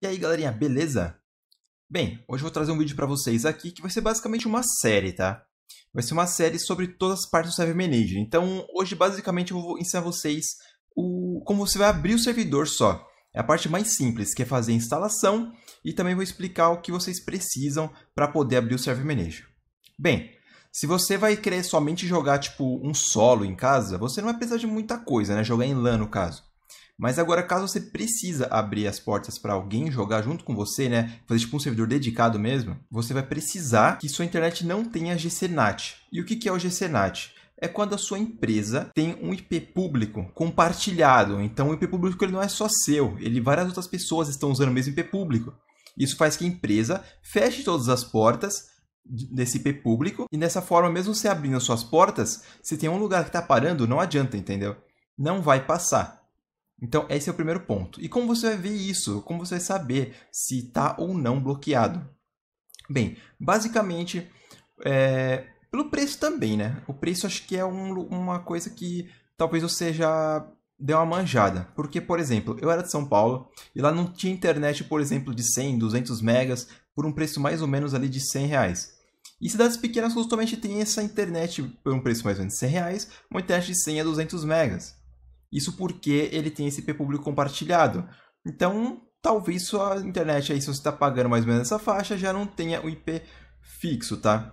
E aí galerinha, beleza? Bem, hoje eu vou trazer um vídeo para vocês aqui que vai ser basicamente uma série, tá? Vai ser uma série sobre todas as partes do Server Manager. Então hoje basicamente eu vou ensinar vocês o... como você vai abrir o servidor só. É a parte mais simples, que é fazer a instalação e também vou explicar o que vocês precisam para poder abrir o Server Manager. Bem, se você vai querer somente jogar tipo um solo em casa, você não vai precisar de muita coisa, né? Jogar em LAN no caso. Mas agora, caso você precisa abrir as portas para alguém jogar junto com você, né? Fazer tipo um servidor dedicado mesmo, você vai precisar que sua internet não tenha GCNAT. E o que é o GCNAT? é quando a sua empresa tem um IP público compartilhado. Então, o IP público ele não é só seu, ele várias outras pessoas estão usando o mesmo IP público. Isso faz que a empresa feche todas as portas desse IP público e dessa forma, mesmo você abrindo as suas portas, se tem um lugar que está parando, não adianta, entendeu? Não vai passar. Então, esse é o primeiro ponto. E como você vai ver isso? Como você vai saber se está ou não bloqueado? Bem, basicamente, é, pelo preço também, né? O preço acho que é um, uma coisa que talvez você já deu uma manjada. Porque, por exemplo, eu era de São Paulo e lá não tinha internet, por exemplo, de 100, 200 megas por um preço mais ou menos ali de 100 reais. E cidades pequenas justamente, têm essa internet por um preço mais ou menos de 100 reais, uma internet de 100 a 200 megas. Isso porque ele tem esse IP público compartilhado. Então, talvez sua internet aí, se você está pagando mais ou menos essa faixa, já não tenha o IP fixo, tá?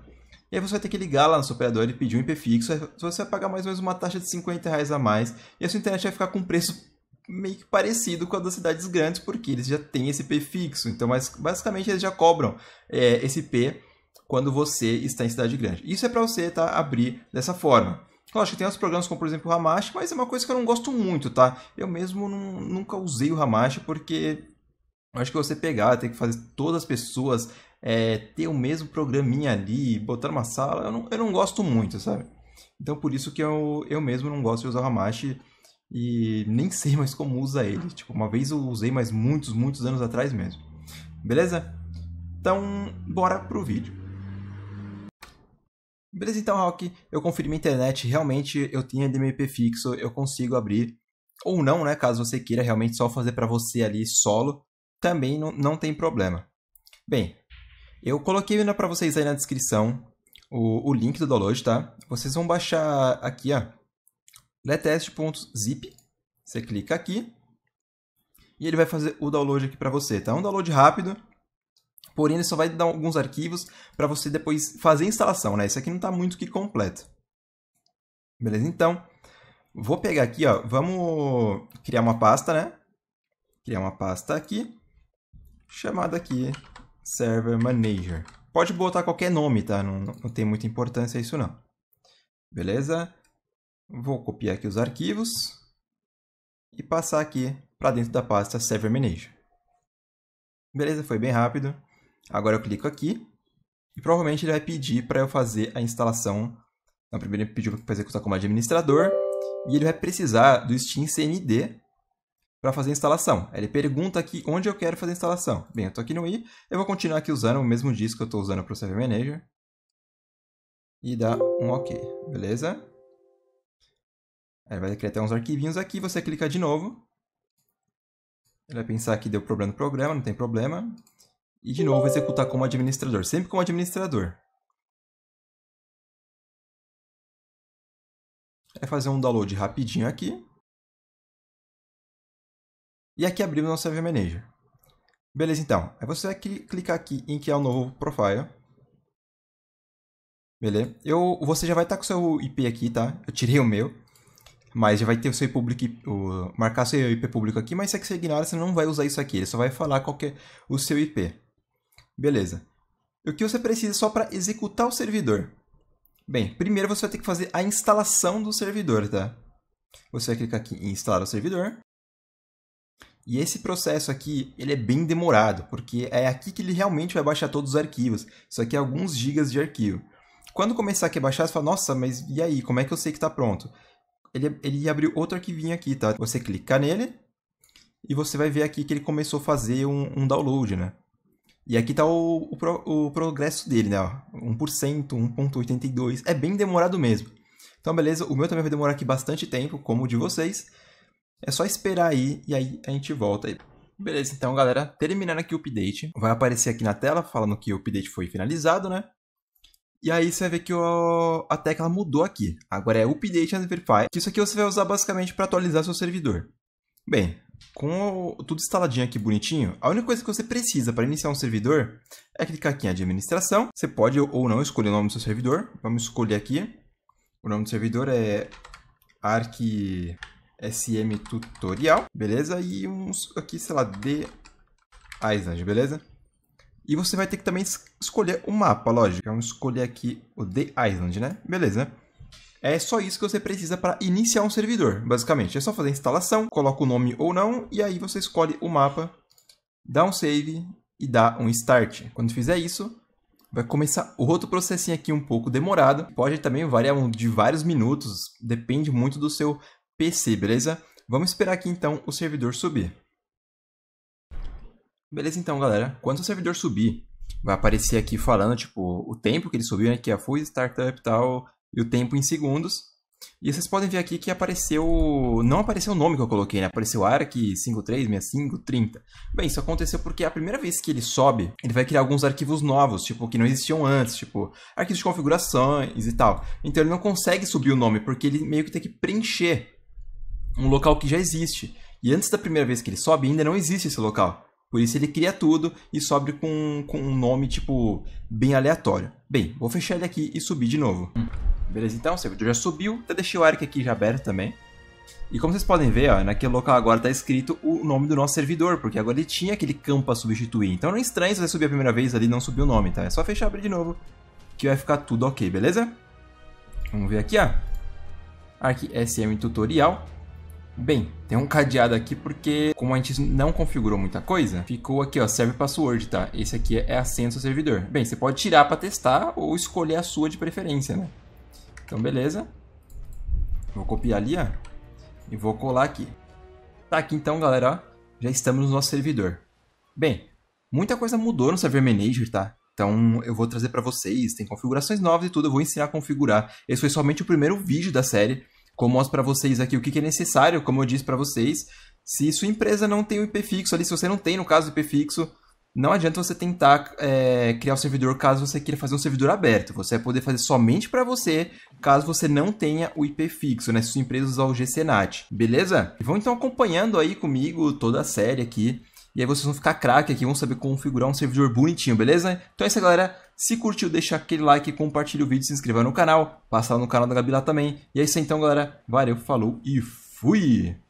E aí você vai ter que ligar lá no seu operador e pedir um IP fixo, você vai pagar mais ou menos uma taxa de 50 reais a mais, e a sua internet vai ficar com um preço meio que parecido com a das cidades grandes, porque eles já têm esse IP fixo, então mas, basicamente eles já cobram é, esse IP quando você está em cidade grande. Isso é para você tá, abrir dessa forma que tem outros programas como, por exemplo, o Hamashi, mas é uma coisa que eu não gosto muito, tá? Eu mesmo não, nunca usei o Hamashi porque eu acho que você pegar, tem que fazer todas as pessoas é, ter o mesmo programinha ali, botar uma sala, eu não, eu não gosto muito, sabe? Então por isso que eu, eu mesmo não gosto de usar o Hamashi e nem sei mais como usa ele. Tipo, uma vez eu usei, mas muitos, muitos anos atrás mesmo. Beleza? Então, bora pro vídeo. Beleza, então, Hawk, eu confirmei a internet, realmente eu tinha DMP fixo, eu consigo abrir. Ou não, né? Caso você queira realmente só fazer para você ali solo, também não, não tem problema. Bem, eu coloquei para vocês aí na descrição o, o link do download, tá? Vocês vão baixar aqui, ó, letest.zip. Você clica aqui e ele vai fazer o download aqui para você, tá? Um download rápido, Porém, ele só vai dar alguns arquivos para você depois fazer a instalação, né? Isso aqui não está muito que completo. Beleza? Então, vou pegar aqui, ó, vamos criar uma pasta, né? Criar uma pasta aqui, chamada aqui Server Manager. Pode botar qualquer nome, tá? Não, não tem muita importância isso não. Beleza? Vou copiar aqui os arquivos e passar aqui para dentro da pasta Server Manager. Beleza, foi bem rápido. Agora eu clico aqui e provavelmente ele vai pedir para eu fazer a instalação. Na primeira ele pediu para executar como administrador e ele vai precisar do Steam CMD para fazer a instalação. Ele pergunta aqui onde eu quero fazer a instalação. Bem, eu estou aqui no i, eu vou continuar aqui usando o mesmo disco que eu estou usando para o Server Manager e dá um OK, beleza? Ele vai criar até uns arquivinhos aqui, você clica de novo. Ele vai pensar que deu problema no programa, não tem problema. E de novo, executar como administrador, sempre como administrador. É fazer um download rapidinho aqui. E aqui abrimos nosso Server Manager. Beleza, então. Aí é você vai clicar aqui em criar um é novo profile. Beleza? Eu, você já vai estar com o seu IP aqui, tá? Eu tirei o meu. Mas já vai ter o seu público, o, marcar seu IP público aqui, mas se é que você ignora, você não vai usar isso aqui. Ele só vai falar qual é o seu IP. Beleza. E o que você precisa só para executar o servidor? Bem, primeiro você vai ter que fazer a instalação do servidor, tá? Você vai clicar aqui em instalar o servidor. E esse processo aqui, ele é bem demorado, porque é aqui que ele realmente vai baixar todos os arquivos. Isso aqui é alguns gigas de arquivo. Quando começar aqui a baixar, você fala, nossa, mas e aí, como é que eu sei que está pronto? Ele, ele abriu outro arquivinho aqui, tá? Você clica nele e você vai ver aqui que ele começou a fazer um, um download, né? E aqui tá o, o, pro, o progresso dele, né? Ó, 1%, 1.82. É bem demorado mesmo. Então, beleza, o meu também vai demorar aqui bastante tempo, como o de vocês. É só esperar aí e aí a gente volta Beleza, então, galera, terminando aqui o update. Vai aparecer aqui na tela falando que o update foi finalizado, né? E aí você vai ver que o, a tecla mudou aqui. Agora é Update and Verify. Isso aqui você vai usar basicamente para atualizar seu servidor. Bem, com tudo instaladinho aqui bonitinho, a única coisa que você precisa para iniciar um servidor é clicar aqui em administração. Você pode ou não escolher o nome do seu servidor. Vamos escolher aqui. O nome do servidor é Arc SM Tutorial, beleza? E uns aqui, sei lá, de Island, beleza? E você vai ter que também escolher o mapa, lógico. Vamos escolher aqui o The Island, né? Beleza. É só isso que você precisa para iniciar um servidor, basicamente. É só fazer a instalação, coloca o nome ou não, e aí você escolhe o mapa, dá um save e dá um start. Quando fizer isso, vai começar outro processinho aqui um pouco demorado. Pode também variar de vários minutos, depende muito do seu PC, beleza? Vamos esperar aqui então o servidor subir. Beleza então, galera. Quando o servidor subir, vai aparecer aqui falando, tipo, o tempo que ele subiu, né? Que é a full startup e tal, e o tempo em segundos. E vocês podem ver aqui que apareceu. Não apareceu o nome que eu coloquei, né? Apareceu ARC 536530. Bem, isso aconteceu porque é a primeira vez que ele sobe, ele vai criar alguns arquivos novos, tipo, que não existiam antes, tipo, arquivos de configurações e tal. Então ele não consegue subir o nome, porque ele meio que tem que preencher um local que já existe. E antes da primeira vez que ele sobe, ainda não existe esse local. Por isso ele cria tudo e sobe com, com um nome, tipo, bem aleatório. Bem, vou fechar ele aqui e subir de novo. Beleza, então, o servidor já subiu. Até deixei o Eric aqui já aberto também. E como vocês podem ver, ó, naquele local agora está escrito o nome do nosso servidor, porque agora ele tinha aquele campo a substituir. Então não é estranho se você subir a primeira vez ali e não subir o nome, tá? É só fechar e abrir de novo, que vai ficar tudo ok, beleza? Vamos ver aqui, ó. Arc SM Tutorial. Bem, tem um cadeado aqui porque, como a gente não configurou muita coisa, ficou aqui, ó, serve password, tá? Esse aqui é a senha do seu servidor. Bem, você pode tirar para testar ou escolher a sua de preferência, né? Então, beleza. Vou copiar ali, ó. E vou colar aqui. Tá aqui então, galera, ó. Já estamos no nosso servidor. Bem, muita coisa mudou no Server Manager, tá? Então eu vou trazer para vocês, tem configurações novas e tudo, eu vou ensinar a configurar. Esse foi somente o primeiro vídeo da série, como mostro para vocês aqui o que, é necessário, como eu disse para vocês. Se sua empresa não tem o IP fixo ali, se você não tem, no caso, IP fixo, não adianta você tentar é, criar um servidor caso você queira fazer um servidor aberto. Você vai poder fazer somente para você, caso você não tenha o IP fixo, né? Se sua empresa usar o GCNAT, beleza? vão então acompanhando aí comigo toda a série aqui. E aí vocês vão ficar craque aqui, vão saber configurar um servidor bonitinho, beleza? Então é isso, galera. Se curtiu, deixa aquele like, compartilha o vídeo, se inscreva no canal, passa lá no canal da Gabi lá também. E é isso então, galera. Valeu, falou e fui!